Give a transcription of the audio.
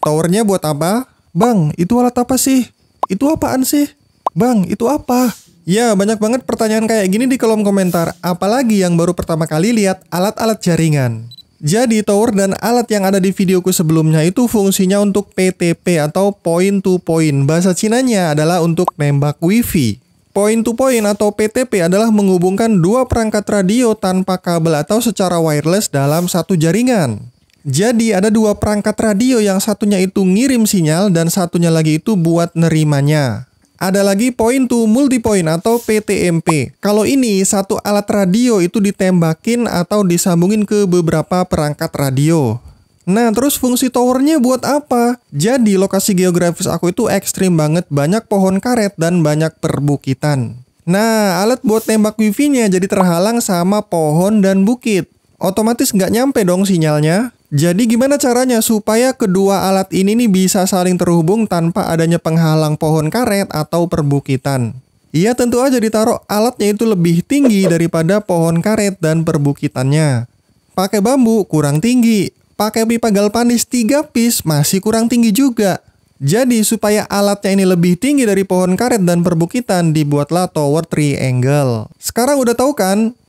Towernya buat apa? Bang, itu alat apa sih? Itu apaan sih? Bang, itu apa? Ya, banyak banget pertanyaan kayak gini di kolom komentar, apalagi yang baru pertama kali lihat alat-alat jaringan. Jadi, tower dan alat yang ada di videoku sebelumnya itu fungsinya untuk PTP atau point to point. Bahasa Cinanya adalah untuk nembak wifi. Point to point atau PTP adalah menghubungkan dua perangkat radio tanpa kabel atau secara wireless dalam satu jaringan. Jadi ada dua perangkat radio yang satunya itu ngirim sinyal dan satunya lagi itu buat nerimanya. Ada lagi point to multipoint atau PTMP. Kalau ini satu alat radio itu ditembakin atau disambungin ke beberapa perangkat radio. Nah, terus fungsi towernya buat apa? Jadi lokasi geografis aku itu ekstrim banget, banyak pohon karet dan banyak perbukitan. Nah, alat buat tembak wifi-nya jadi terhalang sama pohon dan bukit otomatis nggak nyampe dong sinyalnya. Jadi gimana caranya supaya kedua alat ini nih bisa saling terhubung tanpa adanya penghalang pohon karet atau perbukitan? Iya tentu aja ditaruh alatnya itu lebih tinggi daripada pohon karet dan perbukitannya. Pakai bambu kurang tinggi, pakai pipa galvanis 3 piece masih kurang tinggi juga. Jadi supaya alatnya ini lebih tinggi dari pohon karet dan perbukitan dibuatlah tower triangle. Sekarang udah tahu kan